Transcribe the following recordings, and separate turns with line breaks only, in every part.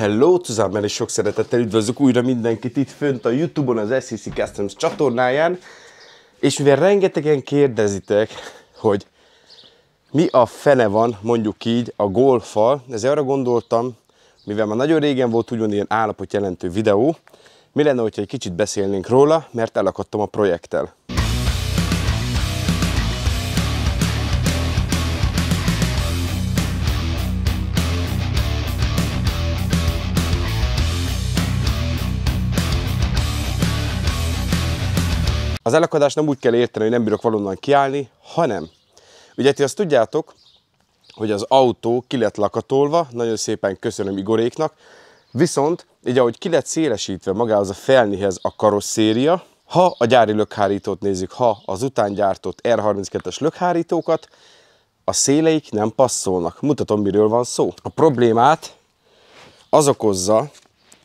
Hello zusammen, és sok szeretettel üdvözlök újra mindenkit itt fönt a Youtube-on, az SCC Customs csatornáján. És mivel rengetegen kérdezitek, hogy mi a fene van mondjuk így a golfal, ezért arra gondoltam, mivel már nagyon régen volt úgymond ilyen állapot jelentő videó, mi lenne, hogyha egy kicsit beszélnénk róla, mert elakadtam a projekttel. Az elakadást nem úgy kell érteni, hogy nem bírok valonnan kiállni, hanem, ugye ti azt tudjátok, hogy az autó ki lett lakatolva, nagyon szépen köszönöm Igoréknak, viszont így ahogy ki lett szélesítve magához a felnihez a karosszéria, ha a gyári lökhárítót nézzük, ha az utángyártott R32-es lökhárítókat, a széleik nem passzolnak. Mutatom, miről van szó. A problémát az okozza,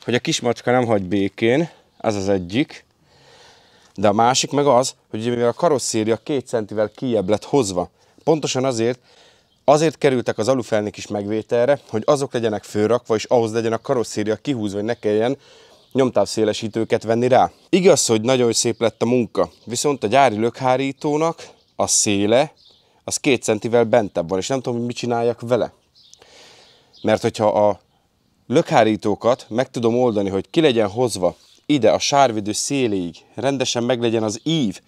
hogy a kismacska nem hagy békén, ez az egyik. De a másik meg az, hogy mivel a karosszéria két centivel kijebb lett hozva, pontosan azért, Azért kerültek az alufelnék is megvételre, hogy azok legyenek főrakva, és ahhoz legyen a karosszéria kihúzva, hogy ne kelljen nyomtávszélesítőket venni rá. Igaz, hogy nagyon szép lett a munka, viszont a gyári lökhárítónak a széle az két centivel bentebb van, és nem tudom, hogy mit csináljak vele. Mert hogyha a lökhárítókat meg tudom oldani, hogy ki legyen hozva ide a sárvédő széléig rendesen meglegyen az ív,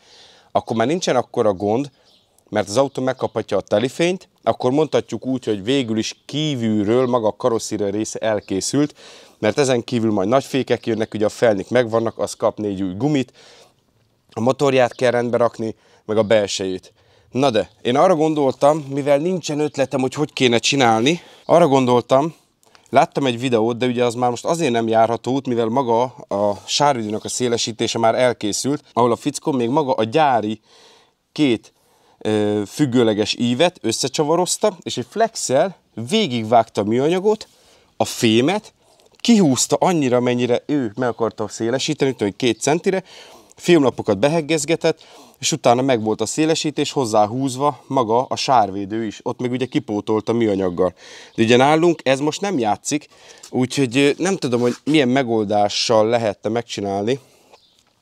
akkor már nincsen akkora gond, mert az autó megkaphatja a telifényt, akkor mondhatjuk úgy, hogy végül is kívülről maga a karosszíra része elkészült, mert ezen kívül majd nagy fékek jönnek, ugye a felnik megvannak, az kap négy új gumit, a motorját kell rendbe rakni, meg a belsejét. Na de, én arra gondoltam, mivel nincsen ötletem, hogy hogy kéne csinálni, arra gondoltam, Láttam egy videót, de ugye az már most azért nem járható út, mivel maga a sárvidőnek a szélesítése már elkészült, ahol a fickó még maga a gyári két ö, függőleges ívet összecsavarozta, és egy flexel végigvágta a műanyagot, a fémet, kihúzta annyira, mennyire ő meg akarta szélesíteni, tudom, hogy két centire, filmlapokat beheggezgetett, és utána megvolt a szélesítés, hozzáhúzva maga a sárvédő is. Ott meg ugye kipótolt a műanyaggal. De ugye nálunk ez most nem játszik, úgyhogy nem tudom, hogy milyen megoldással lehetne megcsinálni,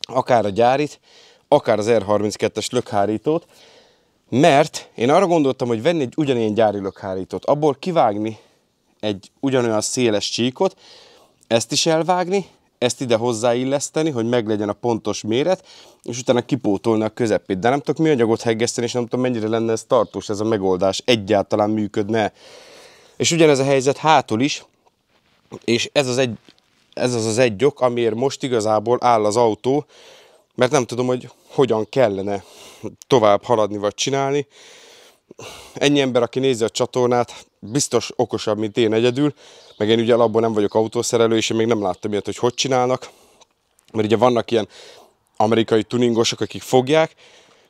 akár a gyárit, akár az R32-es lökhárítót, mert én arra gondoltam, hogy venni egy ugyanilyen gyári lökhárítót, abból kivágni egy ugyanolyan széles csíkot, ezt is elvágni, ezt ide hozzáilleszteni, hogy meglegyen a pontos méret, és utána kipótolni a közepét. De nem tudok anyagot heggeszteni, és nem tudom mennyire lenne ez tartós, ez a megoldás egyáltalán működne. És ugyanez a helyzet hátul is, és ez az, egy, ez az az egy ok, amiért most igazából áll az autó, mert nem tudom, hogy hogyan kellene tovább haladni vagy csinálni ennyi ember, aki nézi a csatornát, biztos okosabb, mint én egyedül, meg én ugye alapból nem vagyok autószerelő, és én még nem láttam ilyet, hogy hogy csinálnak, mert ugye vannak ilyen amerikai tuningosok, akik fogják,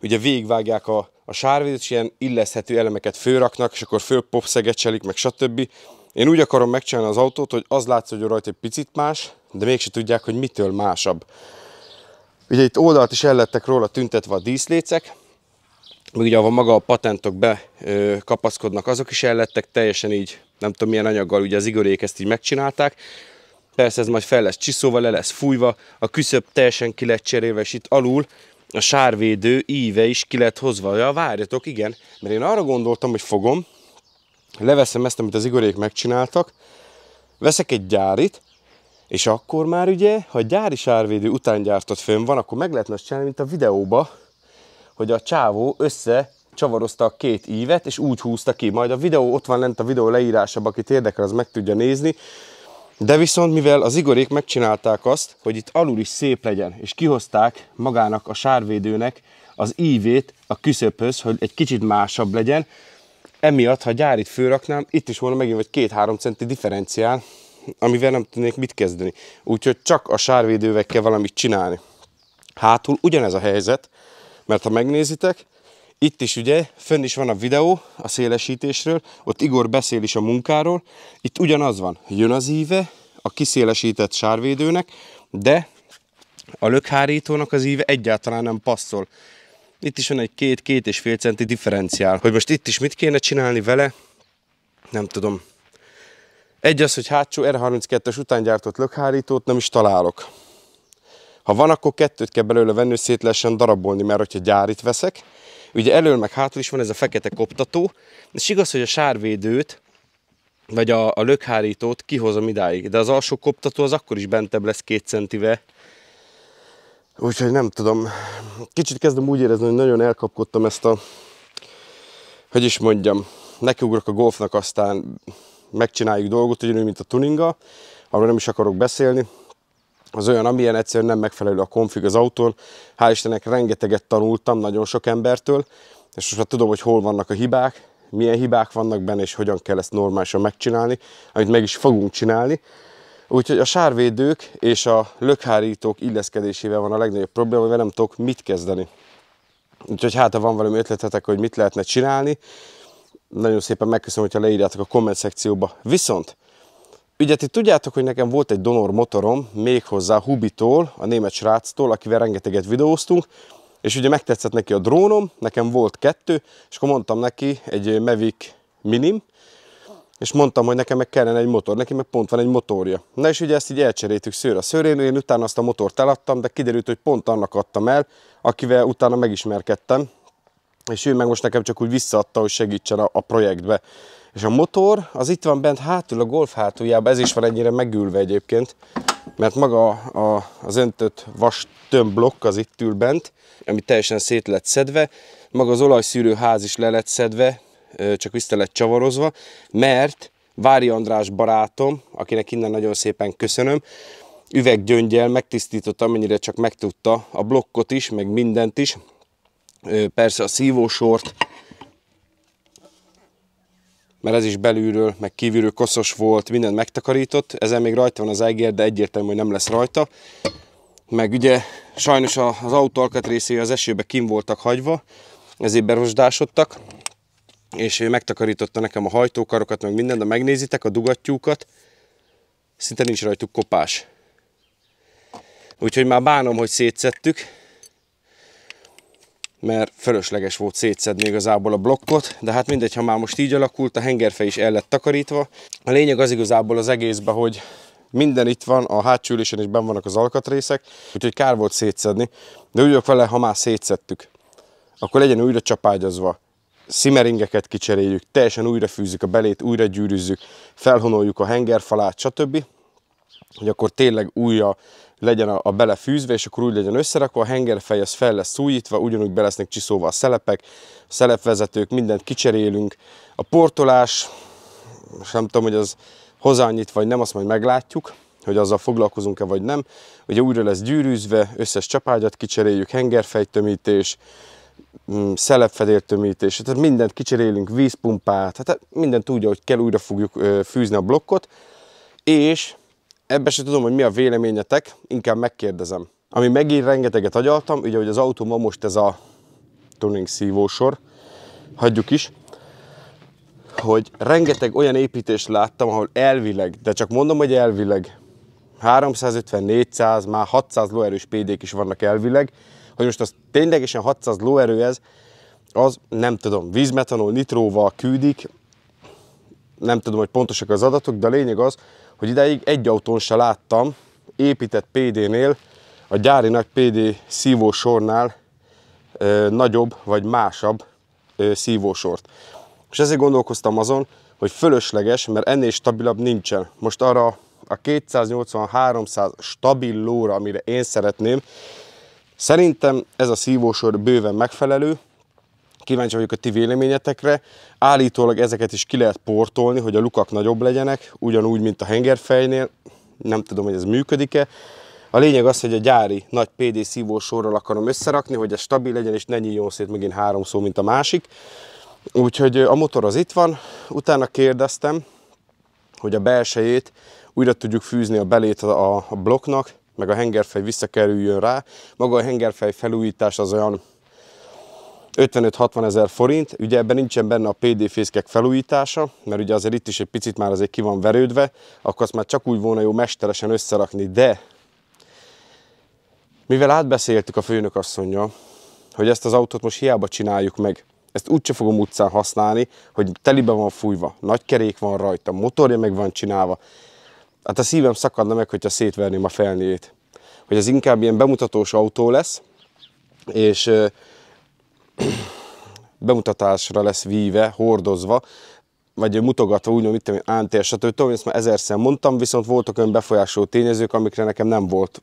ugye végigvágják a, a sárvédet, és ilyen illeszhető elemeket főraknak, és akkor cselik meg stb. Én úgy akarom megcsinálni az autót, hogy az látsz, hogy rajta egy picit más, de mégse tudják, hogy mitől másabb. Ugye itt oldalt is ellettek róla tüntetve a díszlécek, meg ugye ahol maga a patentok bekapaszkodnak, azok is ellettek, teljesen így, nem tudom milyen anyaggal, ugye az igorék ezt így megcsinálták, persze ez majd fel lesz csiszóval, le lesz fújva, a küszöb teljesen ki lett cserélve, és itt alul a sárvédő íve is ki lett hozva. Ja, várjatok, igen, mert én arra gondoltam, hogy fogom, leveszem ezt, amit az igorék megcsináltak, veszek egy gyárit, és akkor már ugye, ha a gyári sárvédő után gyártott fönn van, akkor meg lehetne azt csinálni, mint a videóba, hogy a csávó össze csavarozta a két ívet, és úgy húzta ki. Majd a videó, ott van lent a videó leírásában, akit érdekel, az meg tudja nézni. De viszont mivel az igorék megcsinálták azt, hogy itt alul is szép legyen, és kihozták magának a sárvédőnek az ívét a küszöbhöz, hogy egy kicsit másabb legyen, emiatt, ha gyárit főraknám, itt is volna megint vagy két-három centi differenciál, amivel nem tudnék mit kezdeni. Úgyhogy csak a kell valamit csinálni. Hátul ugyanez a helyzet, mert ha megnézitek, itt is ugye, fönn is van a videó a szélesítésről, ott Igor beszél is a munkáról. Itt ugyanaz van, jön az íve, a kiszélesített sárvédőnek, de a lökhárítónak az íve egyáltalán nem passzol. Itt is van egy két-két és fél centi differenciál. Hogy most itt is mit kéne csinálni vele, nem tudom. Egy az, hogy hátsó R32-es után gyártott lökhárítót nem is találok. Ha van, akkor kettőt kell belőle venni, hogy szét lehessen darabolni, mert hogyha gyárit veszek, ugye elől meg hátul is van ez a fekete koptató, és igaz, hogy a sárvédőt, vagy a, a lökhárítót kihozom idáig, de az alsó koptató az akkor is bentebb lesz két centivel, Úgyhogy nem tudom, kicsit kezdem úgy érezni, hogy nagyon elkapkodtam ezt a, hogy is mondjam, nekiugrok a golfnak, aztán megcsináljuk dolgot, ugyanúgy, mint a tuninga, arról nem is akarok beszélni, az olyan, amilyen egyszerűen nem megfelelő a konfig az autón. Hál' Istennek rengeteget tanultam nagyon sok embertől, és most már tudom, hogy hol vannak a hibák, milyen hibák vannak benne, és hogyan kell ezt normálisan megcsinálni, amit meg is fogunk csinálni. Úgyhogy a sárvédők és a lökhárítók illeszkedésével van a legnagyobb probléma, mert nem tudok mit kezdeni. Úgyhogy hát, ha van valami ötletetek, hogy mit lehetne csinálni, nagyon szépen megköszönöm, hogyha leírjátok a komment szekcióba. Viszont Ugye ti tudjátok, hogy nekem volt egy donor motorom, méghozzá Hubitól, a német sráctól, akivel rengeteget videóztunk, és ugye megtetszett neki a drónom, nekem volt kettő, és akkor mondtam neki egy Mavic Minim, és mondtam, hogy nekem meg kellene egy motor, neki meg pont van egy motorja. Na és ugye ezt így elcseréltük szőr a szőrén, én utána azt a motort eladtam, de kiderült, hogy pont annak adtam el, akivel utána megismerkedtem, és ő meg most nekem csak úgy visszaadta, hogy segítsen a, a projektbe. És a motor az itt van bent hátul a golf hátuljában, ez is van ennyire megülve egyébként, mert maga a, az öntött vas tömblokk az itt ül bent, ami teljesen szét lett szedve, maga az olajszűrő ház is le lett szedve, csak vissza lett csavarozva, mert Vári András barátom, akinek innen nagyon szépen köszönöm, üveggyöngyel megtisztította, amennyire csak megtudta a blokkot is, meg mindent is, persze a szívósort, mert ez is belülről, meg kívülről koszos volt, mindent megtakarított, ezen még rajta van az eger, de egyértelmű, hogy nem lesz rajta. Meg ugye sajnos az autó alkatrészei az esőbe kim voltak hagyva, ezért berosdásodtak, és ő megtakarította nekem a hajtókarokat, meg mindent, de megnézitek a dugattyúkat, szinte nincs rajtuk kopás. Úgyhogy már bánom, hogy szétszettük, mert fölösleges volt szétszedni igazából a blokkot, de hát mindegy, ha már most így alakult, a hengerfe is el lett takarítva. A lényeg az igazából az egészben, hogy minden itt van, a hátsó ülésen is benn vannak az alkatrészek, úgyhogy kár volt szétszedni, de úgy vele, ha már szétszedtük, akkor legyen újra csapágyazva, szimeringeket kicseréljük, teljesen újra fűzzük a belét, újra gyűrűzzük, felhonoljuk a hengerfalát, stb hogy akkor tényleg újra legyen a, a belefűzve, és akkor úgy legyen összerakva, a hengerfej az fel lesz szújítva, ugyanúgy be lesznek csiszolva a szelepek, a szelepvezetők, mindent kicserélünk. A portolás, most nem tudom, hogy az hozzányit vagy nem, azt majd meglátjuk, hogy azzal foglalkozunk-e vagy nem. Ugye újra lesz gyűrűzve, összes csapágyat kicseréljük, hengerfejtömítés, mm, szelepfedértömítés, tehát mindent kicserélünk, vízpumpát, tehát mindent úgy, hogy kell, újra fogjuk fűzni a blokkot, és Ebben se tudom, hogy mi a véleményetek, inkább megkérdezem. Ami megint rengeteget agyaltam, ugye, hogy az autó ma most ez a tuning szívósor, hagyjuk is, hogy rengeteg olyan építést láttam, ahol elvileg, de csak mondom, hogy elvileg, 350, 400, már 600 lóerős PD-k is vannak elvileg, hogy most az ténylegesen 600 lóerő ez, az nem tudom, vízmetanol, nitróval küldik, nem tudom, hogy pontosak az adatok, de a lényeg az, hogy idáig egy autón se láttam, épített PD-nél, a gyári nagy PD szívósornál ö, nagyobb vagy másabb ö, szívósort. És ezért gondolkoztam azon, hogy fölösleges, mert ennél stabilabb nincsen. Most arra a 280-300 stabil lóra, amire én szeretném, szerintem ez a szívósor bőven megfelelő, Kíváncsi vagyok a ti véleményetekre. Állítólag ezeket is ki lehet portolni, hogy a lukak nagyobb legyenek, ugyanúgy, mint a hengerfejnél. Nem tudom, hogy ez működik-e. A lényeg az, hogy a gyári nagy PD szívósorral akarom összerakni, hogy ez stabil legyen, és ne nyíljon szét megint három szó, mint a másik. Úgyhogy a motor az itt van, utána kérdeztem, hogy a belsejét újra tudjuk fűzni a belét a, a blokknak, meg a hengerfej visszakerüljön rá. Maga a hengerfej felújítás az olyan 55-60 ezer forint, ugye ebben nincsen benne a PD fészkek felújítása, mert ugye azért itt is egy picit már azért ki van verődve, akkor azt már csak úgy volna jó mesteresen összerakni, de mivel átbeszéltük a főnök főnökasszonynal, hogy ezt az autót most hiába csináljuk meg, ezt úgyse fogom utcán használni, hogy telibe van fújva, nagy kerék van rajta, motorja meg van csinálva. Hát a szívem szakadna meg, hogyha szétverném a felnőjét. Hogy ez inkább ilyen bemutatós autó lesz, és bemutatásra lesz víve, hordozva, vagy mutogatva, úgy, mint én, Ántér, stb. Tudom, ezt már ezerszer mondtam, viszont voltak olyan befolyásoló tényezők, amikre nekem nem volt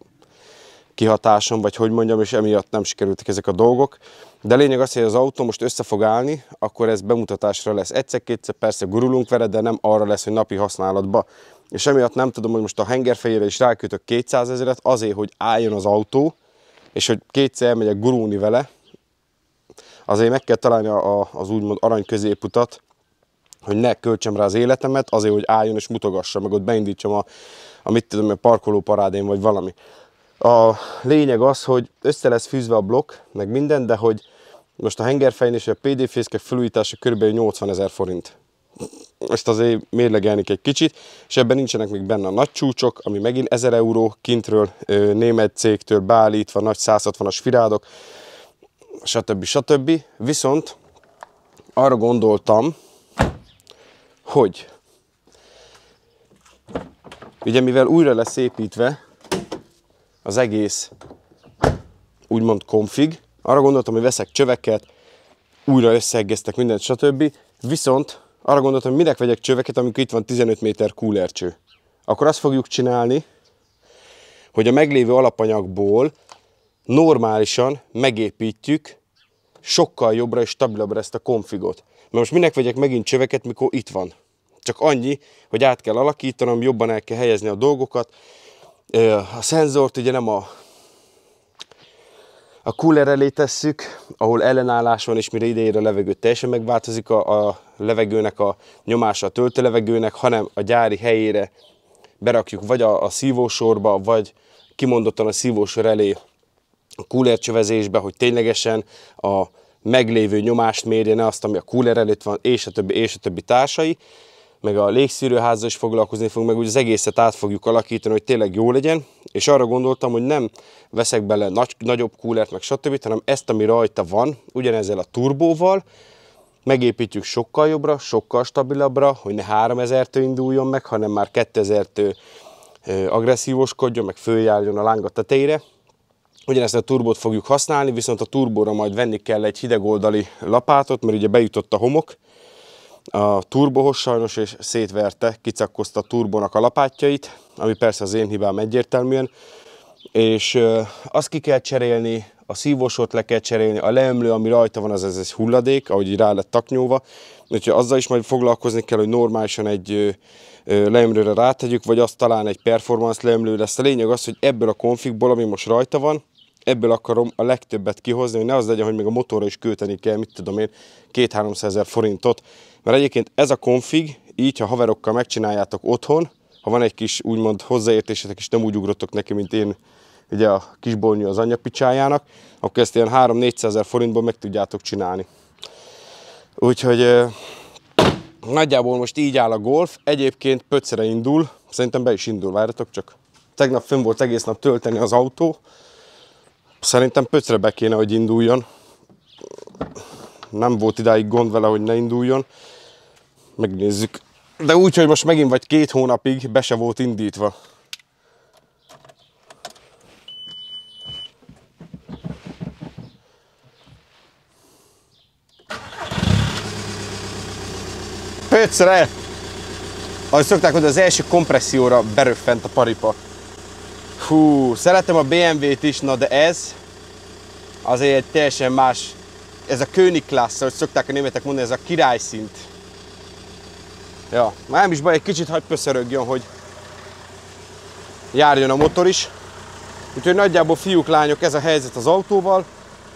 kihatásom, vagy hogy mondjam, és emiatt nem sikerültek ezek a dolgok. De lényeg az, hogy az autó most össze fog állni, akkor ez bemutatásra lesz. Egyszer-kétszer persze gurulunk vele, de nem arra lesz, hogy napi használatba. És emiatt nem tudom, hogy most a hengerfejére is rákötök 200 ezeret azért, hogy álljon az autó, és hogy kétszer megyek gurulni vele, azért meg kell találni a, a, az úgymond arany középutat, hogy ne költsem rá az életemet, azért, hogy álljon és mutogassa, meg ott beindítsam a, a mit tudom, a parkoló parádén, vagy valami. A lényeg az, hogy össze lesz fűzve a blokk, meg minden, de hogy most a hengerfején és a PD fészkek felújítása kb. 80 ezer forint. Ezt azért mérlegelnék egy kicsit, és ebben nincsenek még benne a nagy csúcsok, ami megint 1000 euró kintről, német cégtől beállítva, nagy 160-as firádok, stb. stb. Viszont arra gondoltam, hogy ugye mivel újra lesz építve az egész úgymond konfig, arra gondoltam, hogy veszek csöveket, újra összeeggeztek mindent, stb. Viszont arra gondoltam, hogy minek vegyek csöveket, amikor itt van 15 méter kúlercső. Akkor azt fogjuk csinálni, hogy a meglévő alapanyagból normálisan megépítjük sokkal jobbra és stabilabbra ezt a konfigot. Mert most minek vegyek megint csöveket, mikor itt van? Csak annyi, hogy át kell alakítanom, jobban el kell helyezni a dolgokat. A szenzort ugye nem a a cooler elé tesszük, ahol ellenállás van, és mire idejére a levegő teljesen megváltozik a, a levegőnek a nyomása a töltőlevegőnek, levegőnek, hanem a gyári helyére berakjuk vagy a, a szívósorba, vagy kimondottan a szívósor elé a coolercsövezésbe, hogy ténylegesen a meglévő nyomást mérje, ne azt, ami a kúler előtt van, és a többi, és a többi társai, meg a légszűrőházzal is foglalkozni fogunk, meg úgy az egészet át fogjuk alakítani, hogy tényleg jó legyen, és arra gondoltam, hogy nem veszek bele nagy, nagyobb kúlert, meg stb., hanem ezt, ami rajta van, ugyanezzel a turbóval, megépítjük sokkal jobbra, sokkal stabilabbra, hogy ne 3000-től induljon meg, hanem már 2000-től agresszívoskodjon, meg följárjon a lángat a tetejére, Ugyanezt a turbót fogjuk használni, viszont a turbóra majd venni kell egy hidegoldali lapátot, mert ugye beütött a homok, a turbohoz sajnos, és szétverte, kicakkozta a turbónak a lapátjait, ami persze az én hibám egyértelműen, és azt ki kell cserélni, a szívósot le kell cserélni, a leemlő, ami rajta van, az ez egy hulladék, ahogy így rá lett taknyóva, úgyhogy azzal is majd foglalkozni kell, hogy normálisan egy leemlőre rátegyük, vagy azt talán egy performance leemlő lesz. A lényeg az, hogy ebből a konfigból, ami most rajta van, ebből akarom a legtöbbet kihozni, hogy ne az legyen, hogy még a motorra is költeni kell, mit tudom én, 2-300 ezer forintot. Mert egyébként ez a konfig, így ha haverokkal megcsináljátok otthon, ha van egy kis úgymond hozzáértésetek, és nem úgy ugrotok neki, mint én ugye a kisbolnyú az anyapicsájának, akkor ezt ilyen 3-400 ezer forintból meg tudjátok csinálni. Úgyhogy nagyjából most így áll a golf, egyébként pöccere indul, szerintem be is indul, várjatok csak. Tegnap fönn volt egész nap tölteni az autó, Szerintem pöcre be kéne, hogy induljon. Nem volt idáig gond vele, hogy ne induljon. Megnézzük. De úgy, hogy most megint vagy két hónapig be se volt indítva. Pöcre! Ahogy szokták, hogy az első kompresszióra beröffent a paripa. Hú, szeretem a BMW-t is, na de ez azért egy teljesen más, ez a König klassz, ahogy szokták a németek mondani, ez a királyszint. Ja, már nem is baj, egy kicsit hagyd pöszörögjön, hogy járjon a motor is. Úgyhogy nagyjából fiúk, lányok, ez a helyzet az autóval.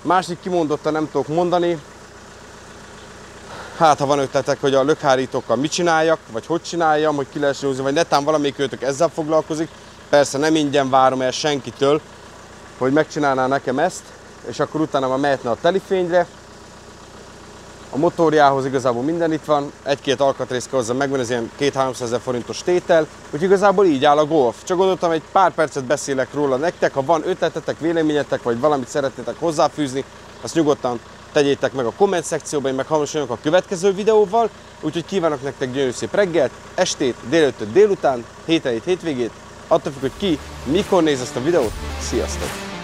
Másik kimondottan nem tudok mondani. Hát, ha van ötletek, hogy a lökhárítókkal mit csináljak, vagy hogy csináljam, hogy ki lehessen vagy netán valamelyik ezzel foglalkozik, Persze nem ingyen várom el senkitől, hogy megcsinálná nekem ezt, és akkor utána már mehetne a telifényre. A motorjához igazából minden itt van, egy-két alkatrész hozzá megvan, ez ilyen 2-300 ezer forintos tétel, Úgyhogy igazából így áll a Golf. Csak gondoltam, egy pár percet beszélek róla nektek, ha van ötletetek, véleményetek, vagy valamit szeretnétek hozzáfűzni, azt nyugodtan tegyétek meg a komment szekcióban, én meg a következő videóval, úgyhogy kívánok nektek gyönyörű szép reggelt, estét, délőttöt, délután, hételét, hétvégét, attól függ, hogy ki, mikor néz ezt a videót. Sziasztok!